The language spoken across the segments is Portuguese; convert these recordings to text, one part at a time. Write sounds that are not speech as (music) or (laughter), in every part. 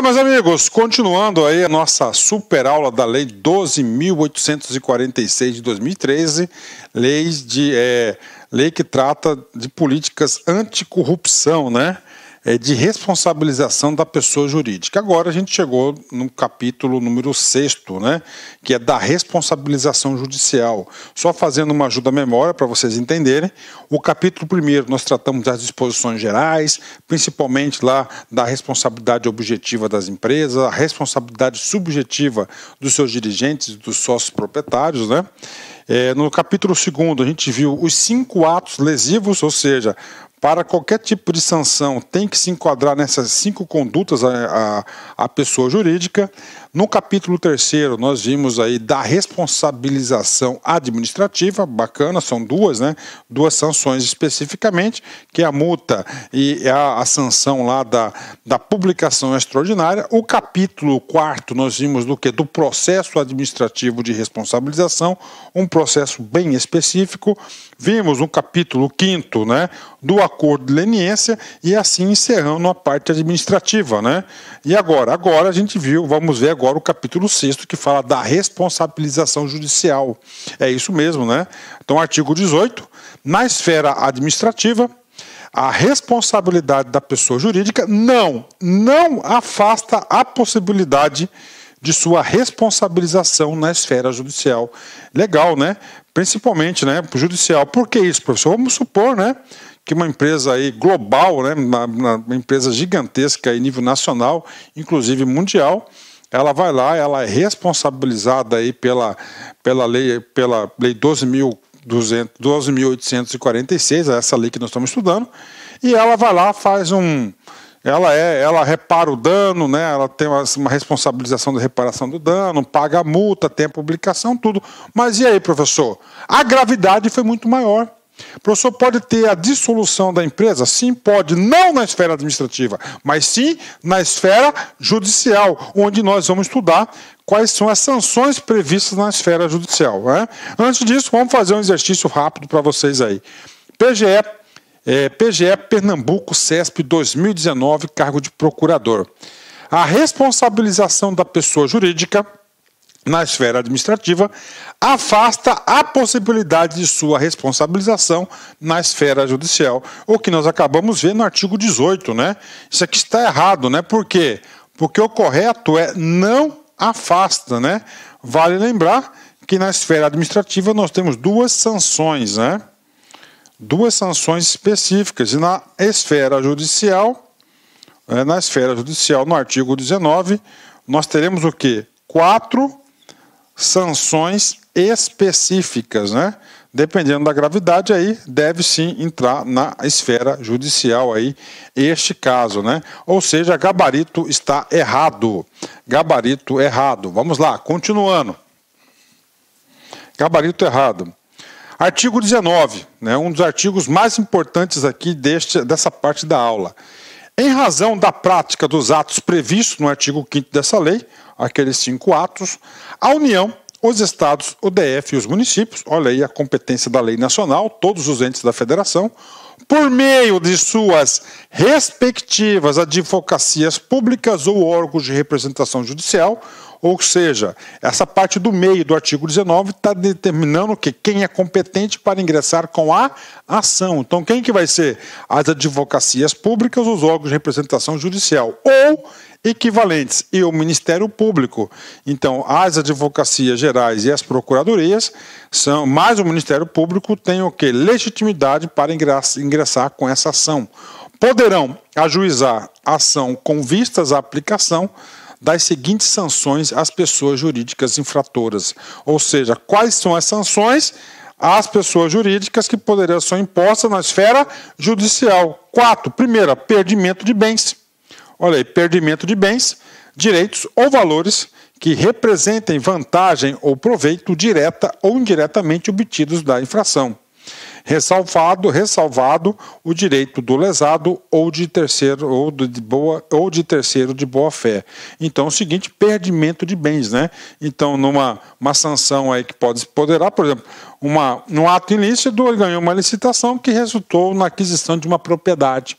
Olá, ah, meus amigos, continuando aí a nossa super aula da Lei 12.846 de 2013, lei, de, é, lei que trata de políticas anticorrupção, né? É, de responsabilização da pessoa jurídica. Agora a gente chegou no capítulo número 6, né, que é da responsabilização judicial. Só fazendo uma ajuda à memória para vocês entenderem, o capítulo 1 nós tratamos das disposições gerais, principalmente lá da responsabilidade objetiva das empresas, a responsabilidade subjetiva dos seus dirigentes, dos sócios proprietários, né? É, no capítulo 2, a gente viu os cinco atos lesivos, ou seja, para qualquer tipo de sanção, tem que se enquadrar nessas cinco condutas a, a, a pessoa jurídica. No capítulo terceiro, nós vimos aí da responsabilização administrativa, bacana, são duas, né? Duas sanções especificamente, que é a multa e é a, a sanção lá da, da publicação extraordinária. O capítulo quarto, nós vimos do que? Do processo administrativo de responsabilização, um processo bem específico. Vimos no capítulo quinto, né? Do acordo de leniência e assim encerrando a parte administrativa, né? E agora? Agora a gente viu, vamos ver agora o capítulo 6 que fala da responsabilização judicial. É isso mesmo, né? Então, artigo 18, na esfera administrativa, a responsabilidade da pessoa jurídica não, não afasta a possibilidade de sua responsabilização na esfera judicial. Legal, né? Principalmente, né, judicial. Por que isso, professor? Vamos supor, né, que uma empresa aí global, né, uma, uma empresa gigantesca em nível nacional, inclusive mundial, ela vai lá, ela é responsabilizada aí pela, pela lei pela lei 12.846, é essa lei que nós estamos estudando, e ela vai lá faz um ela é, ela repara o dano, né? Ela tem uma, uma responsabilização da reparação do dano, paga a multa, tem a publicação, tudo. Mas e aí, professor? A gravidade foi muito maior professor pode ter a dissolução da empresa? Sim, pode, não na esfera administrativa, mas sim na esfera judicial, onde nós vamos estudar quais são as sanções previstas na esfera judicial. Né? Antes disso, vamos fazer um exercício rápido para vocês aí. PGE, é, PGE Pernambuco CESP 2019, cargo de procurador. A responsabilização da pessoa jurídica na esfera administrativa afasta a possibilidade de sua responsabilização na esfera judicial, o que nós acabamos vendo no artigo 18, né? Isso aqui está errado, né? Por quê? Porque o correto é não afasta, né? Vale lembrar que na esfera administrativa nós temos duas sanções, né? Duas sanções específicas e na esfera judicial, eh, na esfera judicial, no artigo 19, nós teremos o quê? Quatro sanções específicas, né? Dependendo da gravidade, aí deve sim entrar na esfera judicial aí este caso, né? Ou seja, gabarito está errado. Gabarito errado. Vamos lá, continuando. Gabarito errado. Artigo 19, né, um dos artigos mais importantes aqui deste, dessa parte da aula. Em razão da prática dos atos previstos no artigo 5 dessa lei, aqueles cinco atos, a União, os estados, o DF e os municípios, olha aí a competência da lei nacional, todos os entes da federação, por meio de suas respectivas advocacias públicas ou órgãos de representação judicial, ou seja, essa parte do meio do artigo 19 está determinando que quem é competente para ingressar com a ação. Então, quem que vai ser? As advocacias públicas, os órgãos de representação judicial ou equivalentes e o Ministério Público. Então, as advocacias gerais e as procuradorias são, mais o Ministério Público tem o que legitimidade para ingressar com essa ação. Poderão ajuizar ação com vistas à aplicação das seguintes sanções às pessoas jurídicas infratoras. Ou seja, quais são as sanções às pessoas jurídicas que poderiam ser impostas na esfera judicial? Quatro. Primeira, perdimento de bens. Olha aí, perdimento de bens, direitos ou valores que representem vantagem ou proveito direta ou indiretamente obtidos da infração. Ressalvado, ressalvado o direito do lesado ou de terceiro ou de boa ou de terceiro de boa fé. Então, o seguinte, perdimento de bens, né? Então, numa uma sanção aí que pode poderá, por exemplo, uma um ato ilícito, ele ganhou uma licitação que resultou na aquisição de uma propriedade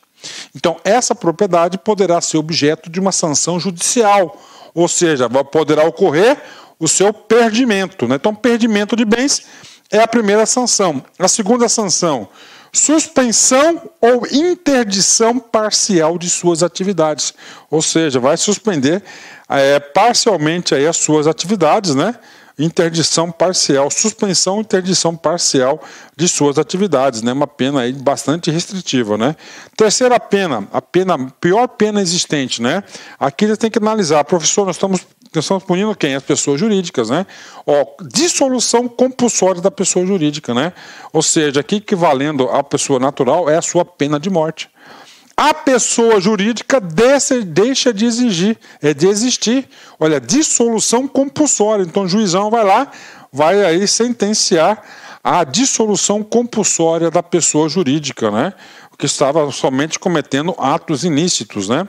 então, essa propriedade poderá ser objeto de uma sanção judicial, ou seja, poderá ocorrer o seu perdimento. Né? Então, perdimento de bens é a primeira sanção. A segunda sanção, suspensão ou interdição parcial de suas atividades. Ou seja, vai suspender é, parcialmente aí as suas atividades, né? interdição parcial, suspensão e interdição parcial de suas atividades, né? Uma pena aí bastante restritiva, né? Terceira pena, a pena pior pena existente, né? Aqui você tem que analisar, professor, nós estamos nós estamos punindo quem? As pessoas jurídicas, né? Ó, dissolução compulsória da pessoa jurídica, né? Ou seja, aqui equivalendo à pessoa natural é a sua pena de morte a pessoa jurídica desse, deixa de exigir, é de existir. Olha, dissolução compulsória. Então o juizão vai lá, vai aí sentenciar a dissolução compulsória da pessoa jurídica, né? Que estava somente cometendo atos ilícitos, né?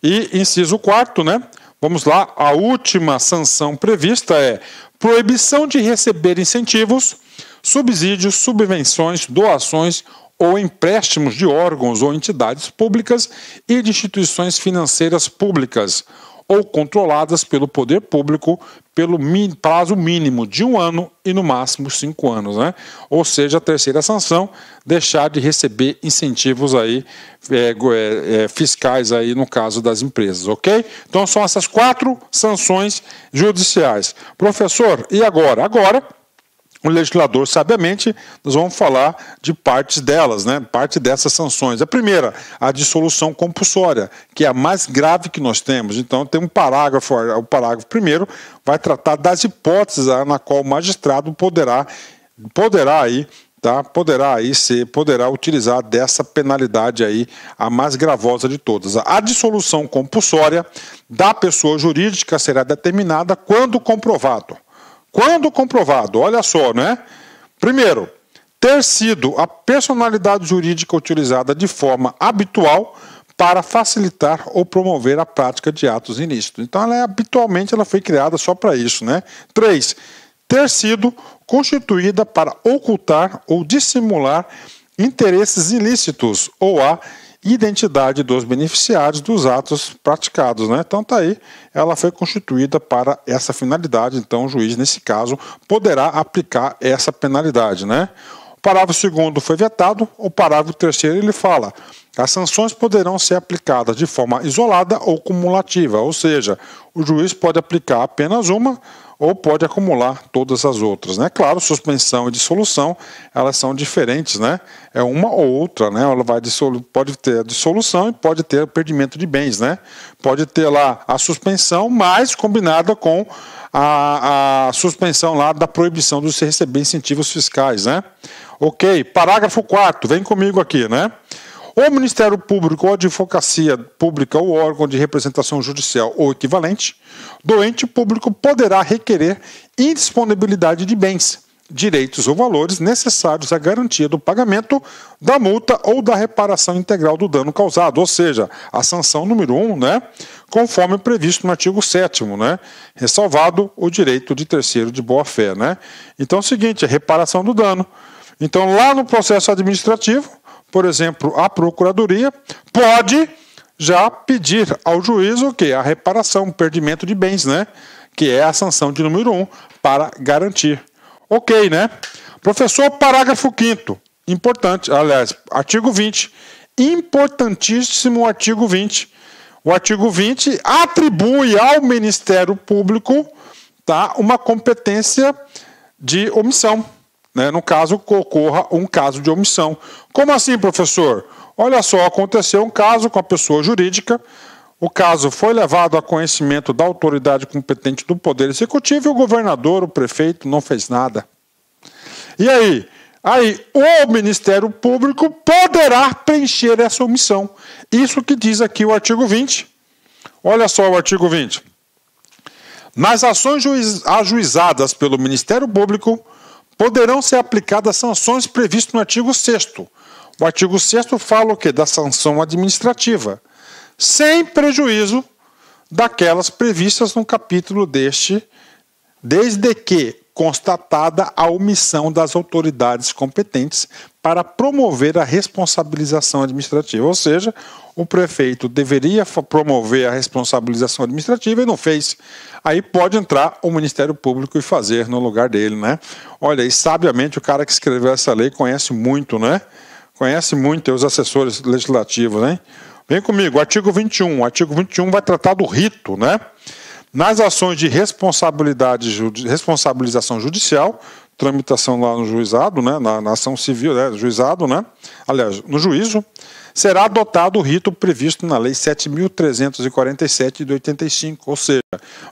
E inciso 4, né? Vamos lá, a última sanção prevista é proibição de receber incentivos, subsídios, subvenções, doações ou empréstimos de órgãos ou entidades públicas e de instituições financeiras públicas ou controladas pelo poder público pelo prazo mínimo de um ano e no máximo cinco anos, né? Ou seja, a terceira sanção deixar de receber incentivos aí é, é, é, fiscais aí no caso das empresas, ok? Então são essas quatro sanções judiciais, professor. E agora? Agora o legislador, sabiamente, nós vamos falar de partes delas, né? parte dessas sanções. A primeira, a dissolução compulsória, que é a mais grave que nós temos. Então, tem um parágrafo, o parágrafo primeiro vai tratar das hipóteses na qual o magistrado poderá, poderá aí tá? poderá aí ser, poderá utilizar dessa penalidade aí, a mais gravosa de todas. A dissolução compulsória da pessoa jurídica será determinada quando comprovado quando comprovado, olha só, né? Primeiro, ter sido a personalidade jurídica utilizada de forma habitual para facilitar ou promover a prática de atos ilícitos. Então, ela é, habitualmente ela foi criada só para isso, né? Três, ter sido constituída para ocultar ou dissimular interesses ilícitos ou a identidade dos beneficiários dos atos praticados. Né? Então tá aí, ela foi constituída para essa finalidade, então o juiz, nesse caso, poderá aplicar essa penalidade. Né? O parágrafo segundo foi vetado, o parágrafo terceiro ele fala as sanções poderão ser aplicadas de forma isolada ou cumulativa, ou seja, o juiz pode aplicar apenas uma ou pode acumular todas as outras, né? Claro, suspensão e dissolução, elas são diferentes, né? É uma ou outra, né? Ela vai pode ter a dissolução e pode ter perdimento de bens, né? Pode ter lá a suspensão, mas combinada com a, a suspensão lá da proibição de se receber incentivos fiscais, né? Ok, parágrafo 4, vem comigo aqui, né? O Ministério Público ou a Advocacia Pública ou órgão de representação judicial ou equivalente doente público poderá requerer indisponibilidade de bens, direitos ou valores necessários à garantia do pagamento da multa ou da reparação integral do dano causado, ou seja, a sanção número 1, um, né, conforme previsto no artigo 7 né, ressalvado o direito de terceiro de boa-fé, né? Então é o seguinte, a é reparação do dano. Então lá no processo administrativo, por exemplo, a Procuradoria pode já pedir ao juízo o que A reparação, o perdimento de bens, né? Que é a sanção de número 1 um, para garantir. Ok, né? Professor, parágrafo 5 importante, aliás, artigo 20, importantíssimo artigo 20. O artigo 20 atribui ao Ministério Público tá, uma competência de omissão né, no caso ocorra um caso de omissão. Como assim, professor? Olha só, aconteceu um caso com a pessoa jurídica, o caso foi levado a conhecimento da autoridade competente do Poder Executivo e o governador, o prefeito, não fez nada. E aí? Aí, o Ministério Público poderá preencher essa omissão. Isso que diz aqui o artigo 20. Olha só o artigo 20. Nas ações ajuizadas pelo Ministério Público, poderão ser aplicadas sanções previstas no artigo 6 O artigo 6 fala o quê? Da sanção administrativa, sem prejuízo daquelas previstas no capítulo deste, desde que constatada a omissão das autoridades competentes para promover a responsabilização administrativa. Ou seja, o prefeito deveria promover a responsabilização administrativa e não fez. Aí pode entrar o Ministério Público e fazer no lugar dele, né? Olha, e sabiamente o cara que escreveu essa lei conhece muito, né? Conhece muito os assessores legislativos, né? Vem comigo, artigo 21. O artigo 21 vai tratar do rito, né? Nas ações de responsabilidade, responsabilização judicial, tramitação lá no juizado, né, na, na ação civil, né, juizado, né, aliás, no juízo, será adotado o rito previsto na Lei 7.347 de 85, ou seja,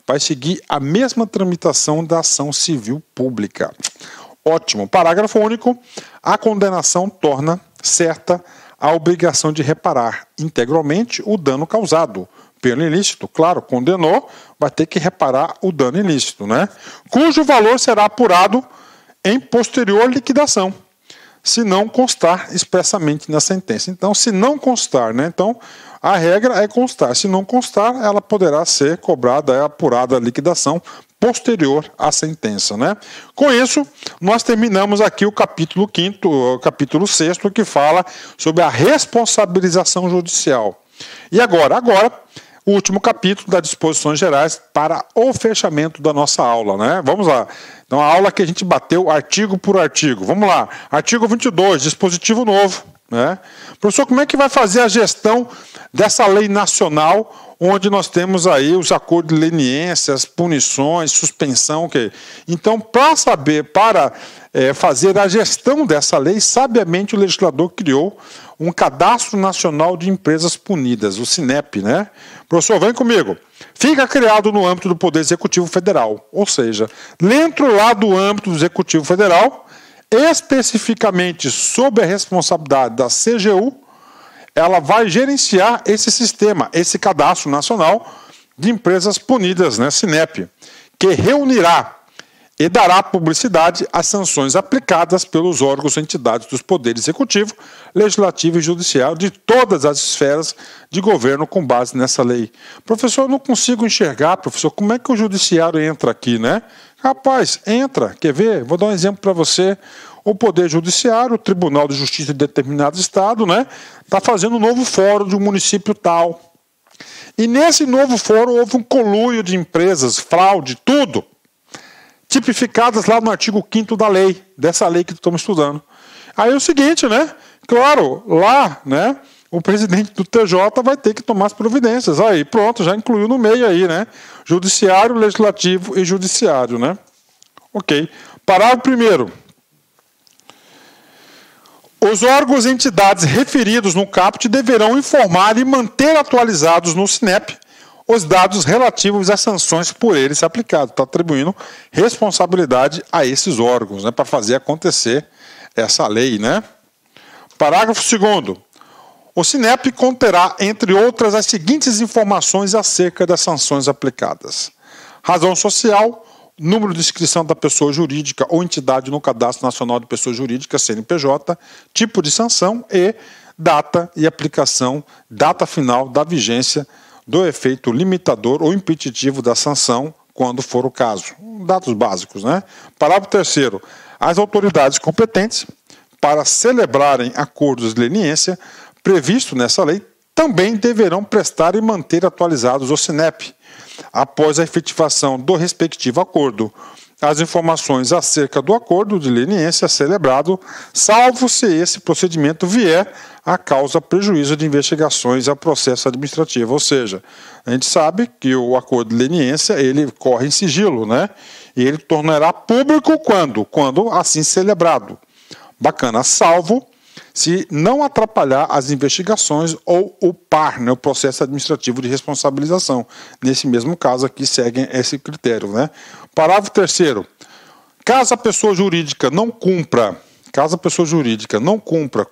vai seguir a mesma tramitação da ação civil pública. Ótimo. Parágrafo único. A condenação torna certa a obrigação de reparar integralmente o dano causado. Pelo ilícito, claro, condenou, vai ter que reparar o dano ilícito, né? Cujo valor será apurado em posterior liquidação, se não constar expressamente na sentença. Então, se não constar, né? Então, a regra é constar. Se não constar, ela poderá ser cobrada, é apurada a liquidação posterior à sentença, né? Com isso, nós terminamos aqui o capítulo 5 capítulo 6 que fala sobre a responsabilização judicial. E agora, agora o último capítulo das disposições gerais para o fechamento da nossa aula, né? Vamos lá. Então, a aula que a gente bateu artigo por artigo. Vamos lá. Artigo 22, dispositivo novo. Né? Professor, como é que vai fazer a gestão dessa lei nacional, onde nós temos aí os acordos de leniência, as punições, suspensão? Okay? Então, para saber, para é, fazer a gestão dessa lei, sabiamente o legislador criou um Cadastro Nacional de Empresas Punidas, o SINEP. Né? Professor, vem comigo. Fica criado no âmbito do Poder Executivo Federal, ou seja, dentro lá do âmbito do Executivo Federal, especificamente sob a responsabilidade da CGU, ela vai gerenciar esse sistema, esse cadastro nacional de empresas punidas, né, SINEP, que reunirá e dará publicidade às sanções aplicadas pelos órgãos e entidades dos poderes executivo, legislativo e judiciário de todas as esferas de governo com base nessa lei. Professor, eu não consigo enxergar, professor, como é que o judiciário entra aqui, né? Rapaz, entra, quer ver? Vou dar um exemplo para você. O Poder Judiciário, o Tribunal de Justiça de determinado estado, né? Está fazendo um novo fórum de um município tal. E nesse novo fórum houve um coluio de empresas, fraude, tudo tipificadas lá no artigo 5 da lei, dessa lei que estamos estudando. Aí é o seguinte, né? Claro, lá, né? O presidente do TJ vai ter que tomar as providências. Aí, pronto, já incluiu no meio aí, né? Judiciário, legislativo e judiciário, né? Ok. Parágrafo primeiro. Os órgãos e entidades referidos no CAPT deverão informar e manter atualizados no SINEP os dados relativos às sanções por eles aplicados, Está atribuindo responsabilidade a esses órgãos né, para fazer acontecer essa lei. Né? Parágrafo 2. O SINEP conterá, entre outras, as seguintes informações acerca das sanções aplicadas: razão social, número de inscrição da pessoa jurídica ou entidade no Cadastro Nacional de Pessoa Jurídica, CNPJ, tipo de sanção e data e aplicação, data final da vigência do efeito limitador ou impeditivo da sanção, quando for o caso. Dados básicos, né? Parágrafo terceiro. As autoridades competentes para celebrarem acordos de leniência previsto nessa lei também deverão prestar e manter atualizados o SINEP após a efetivação do respectivo acordo, as informações acerca do acordo de leniência celebrado, salvo se esse procedimento vier a causa prejuízo de investigações a processo administrativo. Ou seja, a gente sabe que o acordo de leniência ele corre em sigilo, né? E ele tornará público quando? Quando assim celebrado. Bacana, salvo se não atrapalhar as investigações ou o par, né, o processo administrativo de responsabilização. Nesse mesmo caso aqui seguem esse critério, né? Parágrafo terceiro. Caso a pessoa jurídica não cumpra, caso a pessoa jurídica não cumpra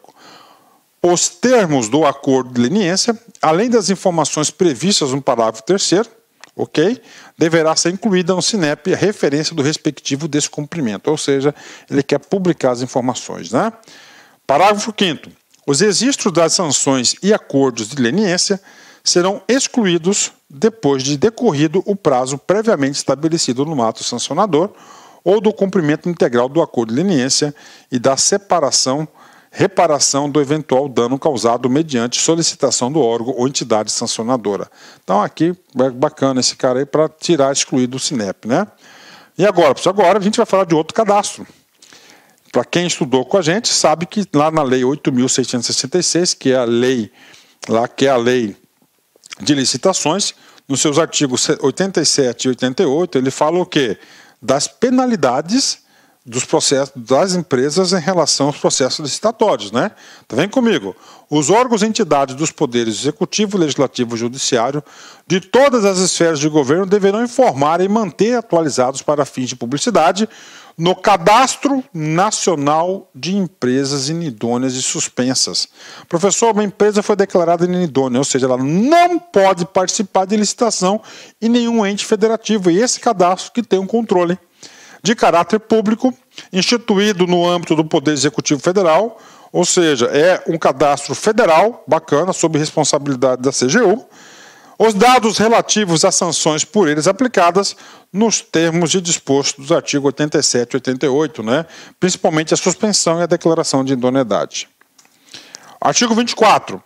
os termos do acordo de leniência, além das informações previstas no parágrafo terceiro, ok, deverá ser incluída no SINEP a referência do respectivo descumprimento, ou seja, ele quer publicar as informações, né? Parágrafo quinto. Os registros das sanções e acordos de leniência serão excluídos depois de decorrido o prazo previamente estabelecido no ato sancionador ou do cumprimento integral do acordo de leniência e da separação, reparação do eventual dano causado mediante solicitação do órgão ou entidade sancionadora. Então aqui é bacana esse cara aí para tirar excluído o Sinep, né? E agora, agora a gente vai falar de outro cadastro. Para quem estudou com a gente, sabe que lá na lei 8666, que é a lei lá que é a lei de licitações, nos seus artigos 87 e 88, ele fala o quê? Das penalidades dos processos das empresas em relação aos processos licitatórios, né? Tá vem comigo. Os órgãos e entidades dos poderes executivo, legislativo e judiciário de todas as esferas de governo deverão informar e manter atualizados para fins de publicidade no Cadastro Nacional de Empresas Inidôneas e Suspensas. Professor, uma empresa foi declarada inidônea, ou seja, ela não pode participar de licitação em nenhum ente federativo, e esse cadastro que tem um controle de caráter público, instituído no âmbito do Poder Executivo Federal, ou seja, é um cadastro federal, bacana, sob responsabilidade da CGU, os dados relativos às sanções por eles aplicadas nos termos de disposto dos artigos 87 e 88, né? principalmente a suspensão e a declaração de idoneidade. Artigo 24.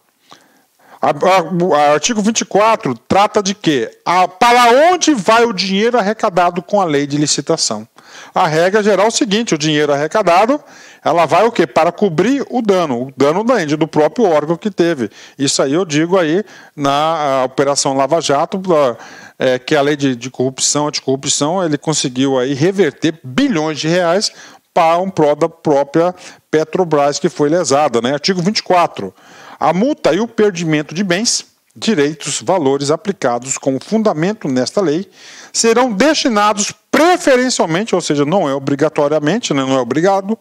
artigo 24 trata de que a, para onde vai o dinheiro arrecadado com a lei de licitação. A regra geral é o seguinte: o dinheiro arrecadado ela vai o quê? Para cobrir o dano, o dano da Índia, do próprio órgão que teve. Isso aí eu digo aí na Operação Lava Jato, ah, é, que a lei de, de corrupção, anticorrupção, ele conseguiu aí reverter bilhões de reais para um pró da própria Petrobras que foi lesada, né? Artigo 24. A multa e o perdimento de bens direitos, valores aplicados como fundamento nesta lei serão destinados preferencialmente, ou seja, não é obrigatoriamente, né, não é obrigado,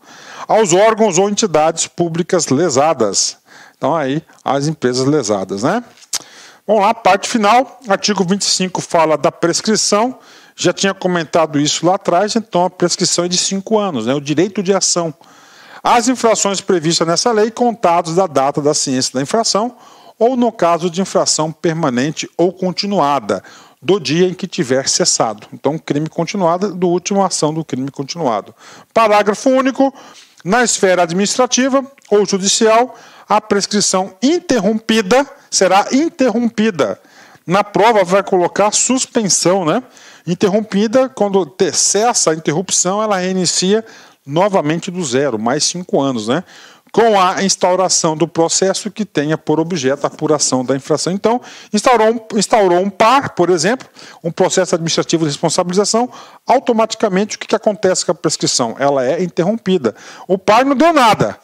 aos órgãos ou entidades públicas lesadas. Então aí as empresas lesadas, né? Vamos lá, parte final. Artigo 25 fala da prescrição. Já tinha comentado isso lá atrás, então a prescrição é de cinco anos, né? o direito de ação. As infrações previstas nessa lei contados da data da ciência da infração ou no caso de infração permanente ou continuada, do dia em que tiver cessado. Então, crime continuado do último ação do crime continuado. Parágrafo único. Na esfera administrativa ou judicial, a prescrição interrompida será interrompida. Na prova vai colocar suspensão, né? Interrompida, quando cessa a interrupção, ela reinicia novamente do zero, mais cinco anos, né? com a instauração do processo que tenha por objeto a apuração da infração. Então, instaurou um, instaurou um par, por exemplo, um processo administrativo de responsabilização, automaticamente o que, que acontece com a prescrição? Ela é interrompida. O par não deu nada.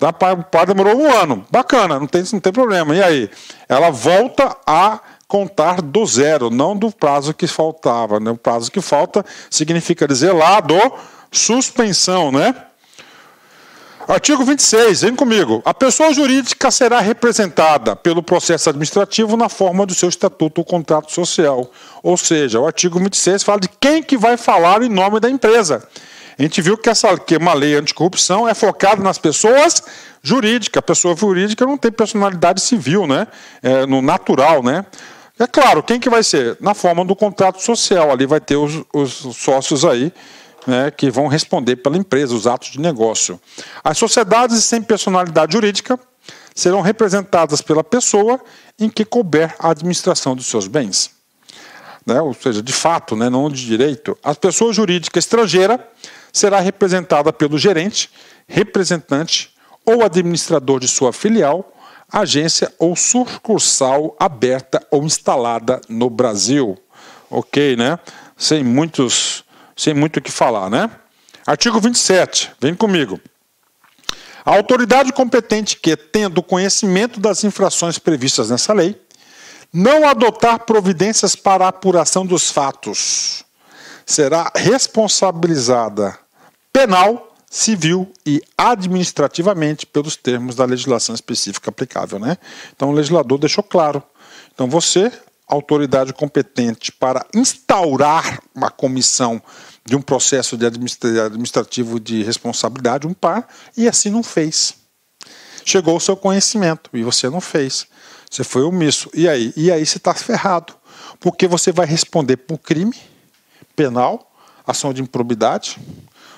O tá? par demorou um ano. Bacana, não tem, não tem problema. E aí? Ela volta a contar do zero, não do prazo que faltava. Né? O prazo que falta significa dizer lá do suspensão, né? Artigo 26, vem comigo. A pessoa jurídica será representada pelo processo administrativo na forma do seu estatuto ou contrato social. Ou seja, o artigo 26 fala de quem que vai falar em nome da empresa. A gente viu que, essa, que uma lei anticorrupção é focada nas pessoas jurídicas. A pessoa jurídica não tem personalidade civil, né? É, no natural, né? É claro, quem que vai ser? Na forma do contrato social. Ali vai ter os, os sócios aí né, que vão responder pela empresa os atos de negócio. As sociedades sem personalidade jurídica serão representadas pela pessoa em que couber a administração dos seus bens. Né, ou seja, de fato, né, não de direito, a pessoa jurídica estrangeira será representada pelo gerente, representante ou administrador de sua filial, agência ou sucursal aberta ou instalada no Brasil. Ok, né? Sem muitos sem muito o que falar, né? Artigo 27, vem comigo. A autoridade competente que, tendo conhecimento das infrações previstas nessa lei, não adotar providências para apuração dos fatos, será responsabilizada penal, civil e administrativamente pelos termos da legislação específica aplicável, né? Então o legislador deixou claro. Então você, autoridade competente para instaurar uma comissão de um processo de administrativo de responsabilidade, um par, e assim não fez. Chegou ao seu conhecimento e você não fez. Você foi omisso. E aí? E aí você está ferrado. Porque você vai responder por crime penal, ação de improbidade,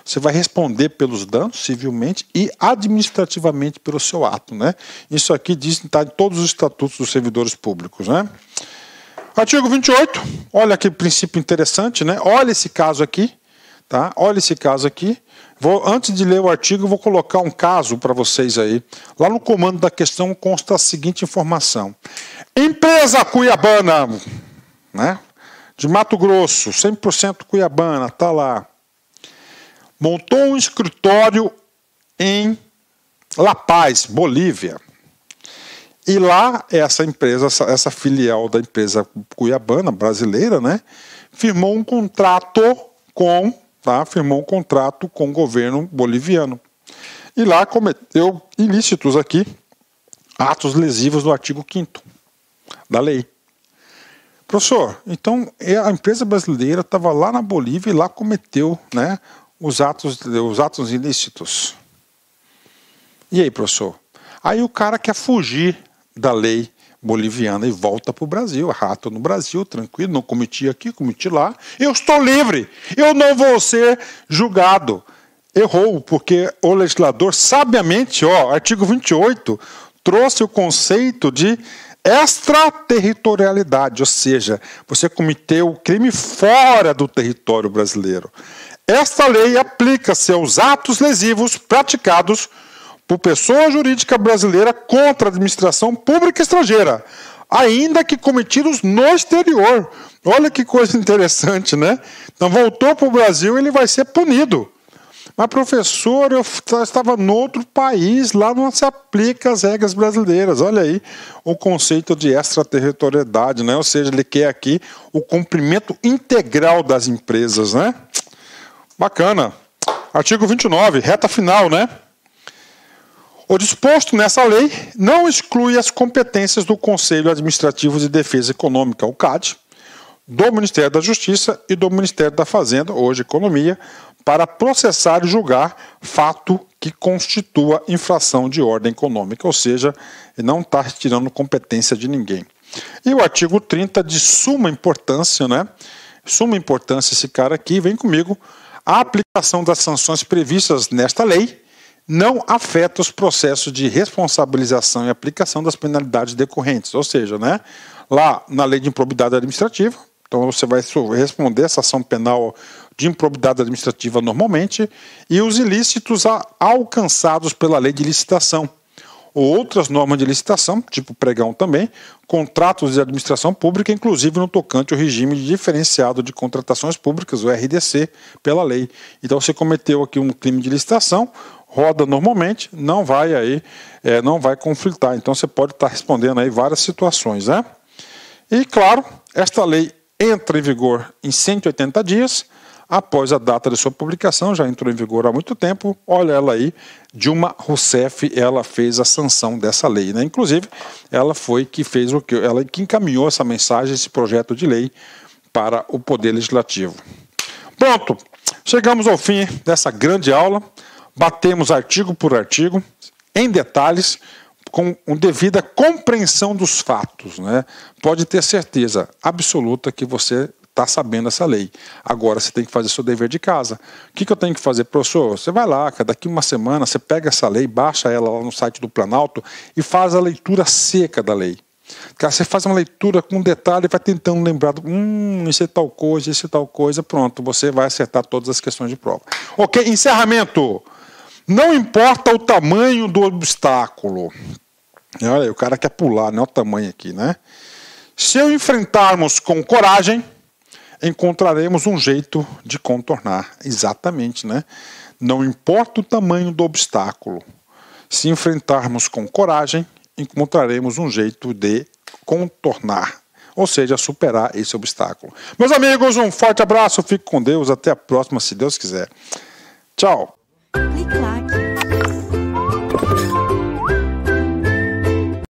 você vai responder pelos danos civilmente e administrativamente pelo seu ato. Né? Isso aqui diz está em todos os estatutos dos servidores públicos. Né? Artigo 28, olha que princípio interessante, né? Olha esse caso aqui, tá? Olha esse caso aqui. Vou, antes de ler o artigo, vou colocar um caso para vocês aí. Lá no comando da questão consta a seguinte informação: empresa cuiabana, né? De Mato Grosso, 100% cuiabana, tá lá. Montou um escritório em La Paz, Bolívia. E lá, essa empresa, essa, essa filial da empresa cuiabana, brasileira, né, firmou um contrato com, tá, firmou um contrato com o governo boliviano. E lá cometeu ilícitos aqui, atos lesivos do artigo 5 da lei. Professor, então é, a empresa brasileira estava lá na Bolívia e lá cometeu né, os, atos, os atos ilícitos. E aí, professor? Aí o cara quer fugir da lei boliviana e volta para o Brasil. Rato no Brasil, tranquilo, não cometi aqui, cometi lá. Eu estou livre, eu não vou ser julgado. Errou, porque o legislador, sabiamente, ó, artigo 28, trouxe o conceito de extraterritorialidade, ou seja, você cometeu o crime fora do território brasileiro. Esta lei aplica-se aos atos lesivos praticados por pessoa jurídica brasileira contra a administração pública estrangeira, ainda que cometidos no exterior. Olha que coisa (laughs) interessante, né? Então voltou para o Brasil, ele vai ser punido. Mas, professor, eu estava em outro país, lá não se aplica as regras brasileiras. Olha aí o conceito de extraterritorialidade, né? Ou seja, ele quer aqui o cumprimento integral das empresas, né? Bacana. Artigo 29, reta final, né? O disposto nessa lei não exclui as competências do Conselho Administrativo de Defesa Econômica, o CAD, do Ministério da Justiça e do Ministério da Fazenda, hoje Economia, para processar e julgar fato que constitua infração de ordem econômica, ou seja, não está retirando competência de ninguém. E o artigo 30, de suma importância, né? Suma importância esse cara aqui, vem comigo. A aplicação das sanções previstas nesta lei não afeta os processos de responsabilização e aplicação das penalidades decorrentes. Ou seja, né, lá na lei de improbidade administrativa, então você vai responder essa ação penal de improbidade administrativa normalmente, e os ilícitos alcançados pela lei de licitação. Ou outras normas de licitação, tipo pregão também, contratos de administração pública, inclusive no tocante ao regime diferenciado de contratações públicas, o RDC, pela lei. Então, você cometeu aqui um crime de licitação, roda normalmente, não vai aí, é, não vai conflitar. Então você pode estar respondendo aí várias situações, né? E claro, esta lei entra em vigor em 180 dias após a data de sua publicação, já entrou em vigor há muito tempo. Olha ela aí, Dilma Rousseff, ela fez a sanção dessa lei, né? Inclusive, ela foi que fez o que ela que encaminhou essa mensagem, esse projeto de lei para o poder legislativo. Pronto. Chegamos ao fim dessa grande aula batemos artigo por artigo, em detalhes, com devida compreensão dos fatos. Né? Pode ter certeza absoluta que você está sabendo essa lei. Agora você tem que fazer seu dever de casa. O que, que eu tenho que fazer, professor? Você vai lá, daqui uma semana você pega essa lei, baixa ela lá no site do Planalto e faz a leitura seca da lei. você faz uma leitura com detalhe e vai tentando lembrar, hum, isso é tal coisa, isso é tal coisa, pronto, você vai acertar todas as questões de prova. Ok, encerramento! Não importa o tamanho do obstáculo. Olha aí, o cara quer pular, não é o tamanho aqui, né? Se eu enfrentarmos com coragem, encontraremos um jeito de contornar. Exatamente, né? Não importa o tamanho do obstáculo. Se enfrentarmos com coragem, encontraremos um jeito de contornar, ou seja, superar esse obstáculo. Meus amigos, um forte abraço, Fico com Deus, até a próxima, se Deus quiser. Tchau. like.